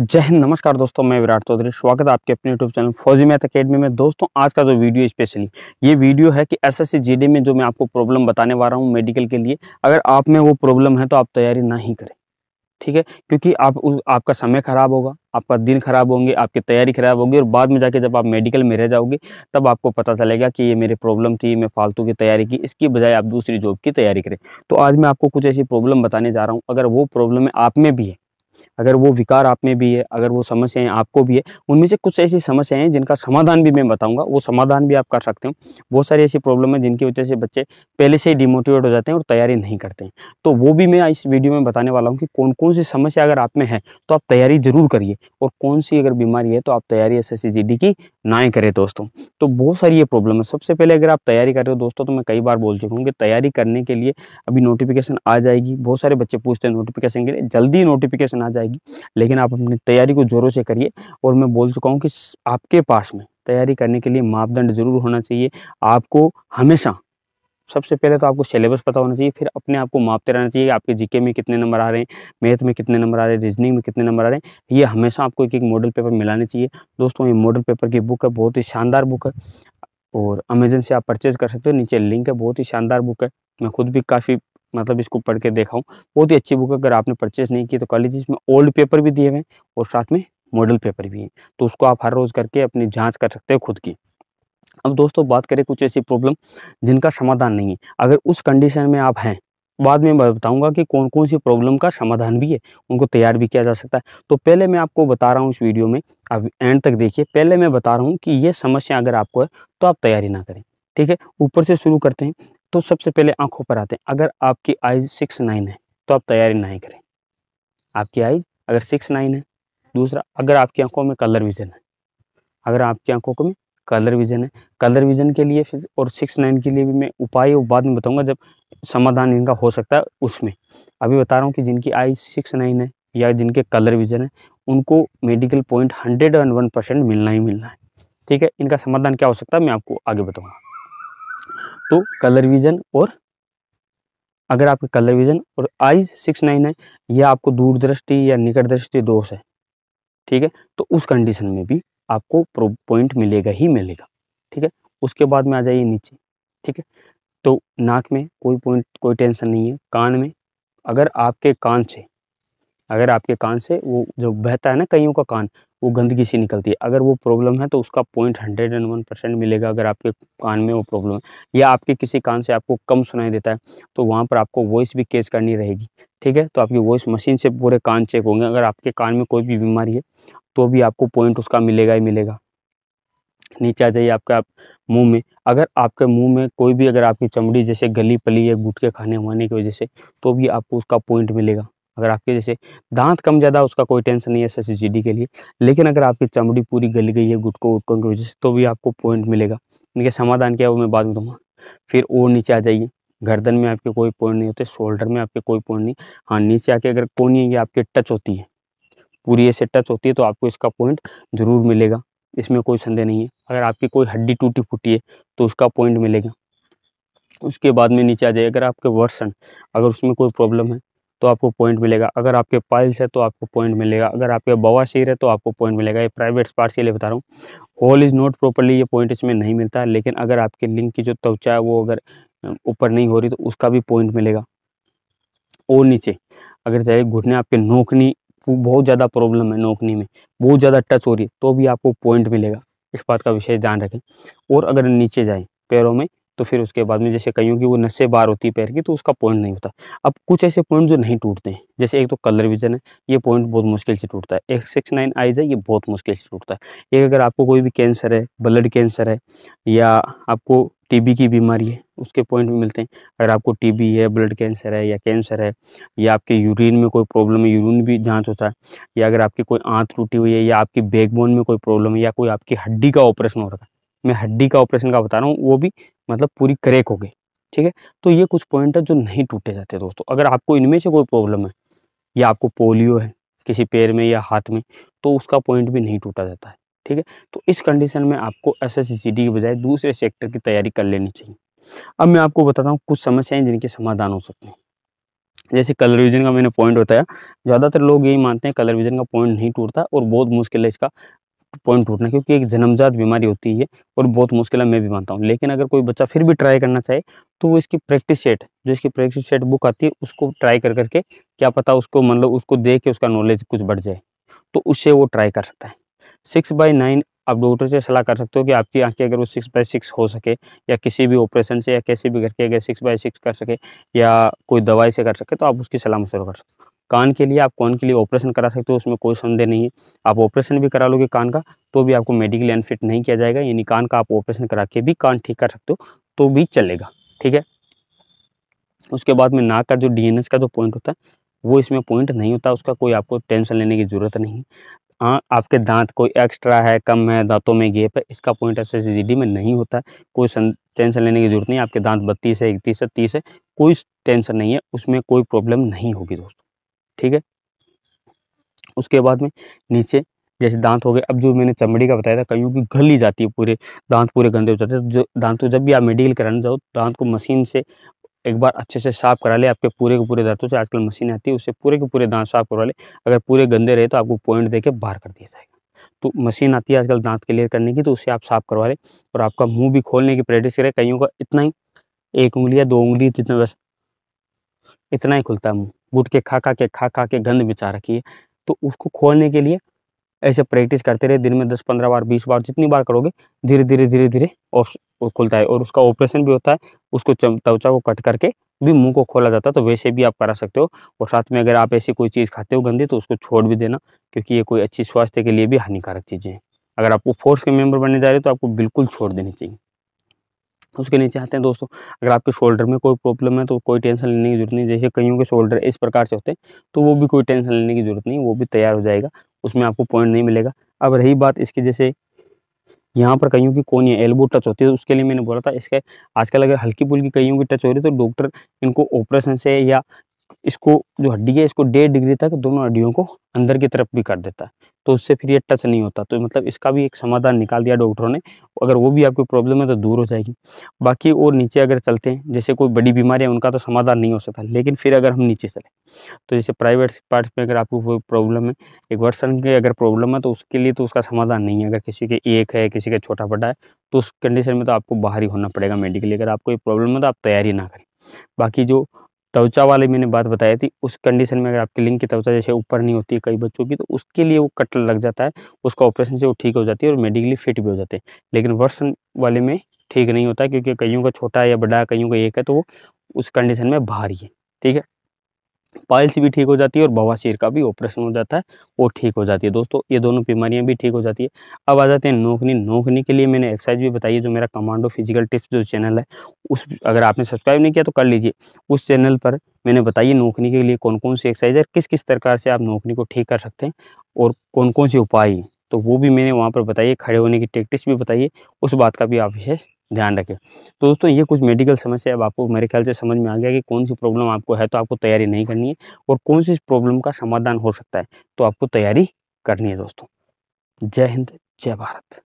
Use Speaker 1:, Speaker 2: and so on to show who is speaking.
Speaker 1: जय हिंद नमस्कार दोस्तों मैं विराट चौधरी स्वागत है आपके अपने YouTube channel Fauji math academy में दोस्तों आज का जो वीडियो स्पेशली ये वीडियो है कि एसएससी जीडी में जो मैं आपको प्रॉब्लम बताने वाला हूँ मेडिकल के लिए अगर आप में वो प्रॉब्लम है तो आप तैयारी ना ही करें ठीक है क्योंकि आप आपका समय खराब होगा आपका दिन खराब होंगे आपकी तैयारी खराब होगी और बाद में जाके जब आप मेडिकल में रह जाओगे तब आपको पता चलेगा कि ये मेरी प्रॉब्लम थी मैं फालतू की तैयारी की इसकी बजाय आप दूसरी जॉब की तैयारी करें तो आज मैं आपको कुछ ऐसी प्रॉब्लम बताने जा रहा हूँ अगर वो प्रॉब्लम आप में भी है अगर वो विकार आप में भी है अगर वो समस्याएं आपको भी है उनमें से कुछ ऐसी समस्याएं हैं जिनका समाधान भी मैं बताऊंगा वो समाधान भी आप कर सकते हो बहुत सारी ऐसी प्रॉब्लम है जिनकी वजह से बच्चे पहले से ही डिमोटिवेट हो जाते हैं और तैयारी नहीं करते हैं तो वो भी मैं इस वीडियो में बताने वाला हूँ कि कौन कौन सी समस्या अगर आप में है तो आप तैयारी जरूर करिए और कौन सी अगर बीमारी है तो आप तैयारी एस की ना करें दोस्तों तो बहुत सारी ये प्रॉब्लम है सबसे पहले अगर आप तैयारी कर रहे हो दोस्तों तो मैं कई बार बोल चुका हूँ कि तैयारी करने के लिए अभी नोटिफिकेशन आ जाएगी बहुत सारे बच्चे पूछते हैं नोटिफिकेशन के लिए जल्दी नोटिफिकेशन आ जाएगी लेकिन आप अपनी तैयारी को ज़ोरों से करिए और मैं बोल चुका हूँ कि आपके पास में तैयारी करने के लिए मापदंड ज़रूर होना चाहिए आपको हमेशा सबसे पहले तो आपको सिलेबस पता होना चाहिए फिर अपने आप को मापते रहना चाहिए आपके जीके में कितने नंबर आ रहे हैं मैथ में कितने नंबर आ रहे हैं रीजनिंग में कितने नंबर आ रहे हैं ये हमेशा आपको एक एक मॉडल पेपर मिलाने चाहिए दोस्तों ये मॉडल पेपर की बुक है बहुत ही शानदार बुक है और अमेजन से आप परचेज़ कर सकते हो नीचे लिंक है बहुत ही शानदार बुक है मैं खुद भी काफ़ी मतलब इसको पढ़ के देखा हूँ बहुत ही अच्छी बुक अगर आपने परचेज नहीं की तो कर लीजिए इसमें ओल्ड पेपर भी दिए हुए हैं और साथ में मॉडल पेपर भी हैं तो उसको आप हर रोज़ करके अपनी जाँच कर सकते हो खुद की अब दोस्तों बात करें कुछ ऐसी प्रॉब्लम जिनका समाधान नहीं है अगर उस कंडीशन में आप हैं बाद में मैं बताऊंगा कि कौन कौन सी प्रॉब्लम का समाधान भी है उनको तैयार भी किया जा सकता है तो पहले मैं आपको बता रहा हूँ इस वीडियो में आप एंड तक देखिए पहले मैं बता रहा हूँ कि ये समस्या अगर आपको है तो आप तैयारी ना करें ठीक है ऊपर से शुरू करते हैं तो सबसे पहले आंखों पर आते हैं अगर आपकी आईज सिक्स नाइन है तो आप तैयारी नहीं करें आपकी आईज अगर सिक्स नाइन है दूसरा अगर आपकी आंखों में कलर विजन है अगर आपकी आंखों में कलर विजन है कलर विजन के लिए फिर और सिक्स नाइन के लिए भी मैं उपाय वो बाद में बताऊंगा जब समाधान इनका हो सकता है उसमें अभी बता रहा हूँ कि जिनकी आई सिक्स नाइन है या जिनके कलर विजन है उनको medical point hundred and one percent मिलना ही मिलना है ठीक है इनका समाधान क्या हो सकता है मैं आपको आगे बताऊँगा तो कलर विजन और अगर आपके कलर विजन और आई सिक्स नाइन है यह आपको दूरदृष्टि या निकट दृष्टि दोष है ठीक है तो उस कंडीशन में भी आपको पॉइंट मिलेगा ही मिलेगा ठीक है उसके बाद में आ जाइए नीचे ठीक है तो नाक में कोई पॉइंट कोई टेंशन नहीं है कान में अगर आपके कान से अगर आपके कान से वो जो बहता है ना कईयों का कान वो गंदगी से निकलती है अगर वो प्रॉब्लम है तो उसका point hundred and one percent मिलेगा अगर आपके कान में वो प्रॉब्लम है या आपके किसी कान से आपको कम सुनाई देता है तो वहाँ पर आपको वॉइस भी केज करनी रहेगी ठीक है तो आपकी वॉइस मशीन से पूरे कान चेक होंगे अगर आपके कान में कोई भी बीमारी है तो भी आपको पॉइंट उसका मिलेगा ही मिलेगा नीचे आ जाइए आपका मुंह में अगर आपके मुंह में कोई भी अगर आपकी चमड़ी जैसे गली पली या गुटके खाने वाने की वजह से तो भी आपको उसका पॉइंट मिलेगा अगर आपके जैसे दांत कम ज़्यादा उसका कोई टेंशन नहीं है एस एस के लिए लेकिन अगर आपकी चमड़ी पूरी गल गई है गुटकों गुटकों की वजह से तो भी आपको पॉइंट मिलेगा इनके समाधान क्या है वो मैं बात दूंगा फिर और नीचे आ जाइए गर्दन में आपके कोई पॉइंट नहीं होते शोल्डर में आपके कोई पॉइंट नहीं हाँ नीचे आके अगर कोनी है आपके टच होती है पूरी ऐसे टच होती है तो आपको इसका पॉइंट ज़रूर मिलेगा इसमें कोई संदेह नहीं है अगर आपकी कोई हड्डी टूटी फूटी है तो उसका पॉइंट मिलेगा उसके बाद में नीचे आ जाए अगर आपके वर्सन अगर उसमें कोई प्रॉब्लम है तो आपको पॉइंट मिलेगा अगर आपके पाइल्स है तो आपको पॉइंट मिलेगा अगर आपके बवा बवासीर है तो आपको पॉइंट मिलेगा ये प्राइवेट पार्ट के लिए बता रहा हूँ होल इज़ नॉट प्रॉपरली ये पॉइंट इसमें नहीं मिलता लेकिन अगर आपके लिंक की जो त्वचा है वो अगर ऊपर नहीं हो रही तो उसका भी पॉइंट मिलेगा और नीचे अगर चाहे घुटने आपके नोकनी बहुत ज़्यादा प्रॉब्लम है नोकनी में बहुत ज़्यादा टच हो रही है तो भी आपको पॉइंट मिलेगा इस बात का विशेष ध्यान रखें और अगर नीचे जाएँ पैरों में तो फिर उसके बाद में जैसे कहीं की वो नशे बार होती है पैर की तो उसका पॉइंट नहीं होता अब कुछ ऐसे पॉइंट जो नहीं टूटते हैं जैसे एक तो कलर विजन है ये पॉइंट बहुत मुश्किल से टूटता है एक सिक्स नाइन आइज है ये बहुत मुश्किल से टूटता है एक अगर आपको कोई भी कैंसर है ब्लड कैंसर है या आपको टीबी की बीमारी है उसके पॉइंट भी मिलते हैं अगर आपको टीबी है ब्लड कैंसर है या कैंसर है या आपके यूरिन में कोई प्रॉब्लम है यूरिन भी जांच होता है या अगर आपकी कोई आंत टूटी हुई है या आपकी बैकबोन में कोई प्रॉब्लम है या कोई आपकी हड्डी का ऑपरेशन हो रहा है मैं हड्डी का ऑपरेशन का बता रहा हूँ वो भी मतलब पूरी करेक हो गई ठीक है तो ये कुछ पॉइंट है जो नहीं टूटे जाते दोस्तों अगर आपको इनमें से कोई प्रॉब्लम है या आपको पोलियो है किसी पैर में या हाथ में तो उसका पॉइंट भी नहीं टूटा जाता है ठीक है तो इस कंडीशन में आपको एस एस के बजाय दूसरे सेक्टर की तैयारी कर लेनी चाहिए अब मैं आपको बताता हूँ कुछ समस्याएं जिनके समाधान हो सकते हैं जैसे कलर विजन का मैंने पॉइंट बताया ज़्यादातर लोग यही मानते हैं कलर विजन का पॉइंट नहीं टूटता और बहुत मुश्किल है इसका पॉइंट टूटना क्योंकि एक जन्मजात बीमारी होती है और बहुत मुश्किल है मैं भी मानता हूँ लेकिन अगर कोई बच्चा फिर भी ट्राई करना चाहे तो वो इसकी प्रैक्टिस सेट जो इसकी प्रैक्टिस सेट बुक आती है उसको ट्राई कर करके क्या पता उसको मतलब उसको देख के उसका नॉलेज कुछ बढ़ जाए तो उससे वो ट्राई कर सकता है सिक्स बाई नाइन आप डॉक्टर से सलाह कर सकते हो कि आपकी आंखें अगर वो सिक्स बाई सिक्स हो सके या किसी भी ऑपरेशन से या कैसे भी करके अगर सिक्स बाई सिक्स कर सके या कोई दवाई से कर सके तो आप उसकी सलाह मशूर कर सकते हो कान के लिए आप कान के लिए ऑपरेशन करा सकते हो उसमें कोई संदेह नहीं है आप ऑपरेशन भी करा लोगे कान का तो भी आपको मेडिकली अनफिट नहीं किया जाएगा यानी कान का आप ऑपरेशन करा के भी कान ठीक कर सकते हो तो भी चलेगा ठीक है उसके बाद में नाक का जो डीएनएस का जो पॉइंट होता है वो इसमें पॉइंट नहीं होता उसका कोई आपको टेंशन लेने की ज़रूरत नहीं हाँ आपके दांत कोई एक्स्ट्रा है कम है दांतों में गेप है इसका पॉइंट एस एस में नहीं होता कोई टेंशन लेने की जरूरत नहीं आपके दांत बत्तीस है इकतीस है तीस है कोई टेंशन नहीं है उसमें कोई प्रॉब्लम नहीं होगी दोस्तों ठीक है उसके बाद में नीचे जैसे दांत हो गए अब जो मैंने चमड़ी का बताया था कईयों की ही जाती है पूरे दांत पूरे गंदे हो जाते हैं जो दांत को जब भी आप मेडिकल कराने जाओ दांत को मशीन से एक बार अच्छे से साफ करा ले आपके पूरे के पूरे दांतों से आजकल मशीन आती है उससे पूरे के पूरे दांत साफ करवा ले अगर पूरे गंदे रहे तो आपको पॉइंट दे बाहर कर दिया जाएगा तो मशीन आती है आजकल दांत क्लियर करने की तो उसे आप साफ करवा लें और आपका मुँह भी खोलने की प्रैक्टिस करें कईयों का इतना ही एक उंगली या दो उंगली जितना बस इतना ही खुलता है मुँह गुट के खा खा के खा खा के गंद मिचा रखी है तो उसको खोलने के लिए ऐसे प्रैक्टिस करते रहे दिन में दस पंद्रह बार बीस बार जितनी बार करोगे धीरे धीरे धीरे धीरे और खुलता है और उसका ऑपरेशन भी होता है उसको त्वचा को कट करके भी मुंह को खोला जाता है तो वैसे भी आप करा सकते हो और साथ में अगर आप ऐसी कोई चीज़ खाते हो गंदी तो उसको छोड़ भी देना क्योंकि ये कोई अच्छी स्वास्थ्य के लिए भी हानिकारक चीज़ें हैं अगर आपको फोर्स के मेंबर बनने जा रहे हो तो आपको बिल्कुल छोड़ देनी चाहिए उसके नीचे आते हैं दोस्तों अगर आपके शोल्डर में कोई प्रॉब्लम है तो कोई टेंशन लेने की जरूरत नहीं जैसे कईयों के शोल्डर इस प्रकार से होते हैं तो वो भी कोई टेंशन लेने की जरूरत नहीं वो भी तैयार हो जाएगा उसमें आपको पॉइंट नहीं मिलेगा अब रही बात इसकी जैसे यहाँ पर कईयों की कोनिया एल्बो टच होती है तो उसके लिए मैंने बोला था इसके आजकल अगर हल्की पुल्की कईयों की टच हो रही है तो डॉक्टर इनको ऑपरेशन से या इसको जो हड्डी है इसको डेढ़ डिग्री तक दोनों हड्डियों को अंदर की तरफ भी कर देता है तो उससे फिर ये टच नहीं होता तो मतलब इसका भी एक समाधान निकाल दिया डॉक्टरों ने अगर वो भी आपकी प्रॉब्लम है तो दूर हो जाएगी बाकी और नीचे अगर चलते हैं जैसे कोई बड़ी बीमारी है उनका तो समाधान नहीं हो सकता लेकिन फिर अगर हम नीचे चले तो जैसे प्राइवेट पार्ट में अगर आपको कोई प्रॉब्लम है एक वर्सन की अगर प्रॉब्लम है तो उसके लिए तो उसका समाधान नहीं है अगर किसी के एक है किसी का छोटा बड़ा है तो उस कंडीशन में तो आपको बाहर ही होना पड़ेगा मेडिकली अगर आपको प्रॉब्लम है तो आप तैयारी ना करें बाकी जो त्वचा वाले मैंने बात बताई थी उस कंडीशन में अगर आपकी लिंग की त्वचा जैसे ऊपर नहीं होती है कई बच्चों की तो उसके लिए वो कट लग जाता है उसका ऑपरेशन से वो ठीक हो जाती है और मेडिकली फिट भी हो जाते हैं लेकिन वर्ष वाले में ठीक नहीं होता क्योंकि कईयों का छोटा या बड़ा कईयों का एक है तो वो उस कंडीशन में भारी है ठीक है पाइल्स भी ठीक हो जाती है और बवासीर का भी ऑपरेशन हो जाता है वो ठीक हो जाती है दोस्तों ये दोनों बीमारियां भी ठीक हो जाती है अब आ जाते हैं नोकनी नोकनी के लिए मैंने एक्सरसाइज भी बताई है जो मेरा कमांडो फिजिकल टिप्स जो चैनल है उस अगर आपने सब्सक्राइब नहीं किया तो कर लीजिए उस चैनल पर मैंने बताई है नोकनी के लिए कौन कौन सी एक्सरसाइज है किस किस प्रकार से आप नोकनी को ठीक कर सकते हैं और कौन कौन से उपाय तो वो भी मैंने वहाँ पर बताइए खड़े होने की टेक्टिक्स भी बताइए उस बात का भी आप विशेष ध्यान रखें तो दोस्तों ये कुछ मेडिकल समस्या अब आपको मेरे ख्याल से समझ में आ गया कि कौन सी प्रॉब्लम आपको है तो आपको तैयारी नहीं करनी है और कौन सी प्रॉब्लम का समाधान हो सकता है तो आपको तैयारी करनी है दोस्तों जय हिंद जय भारत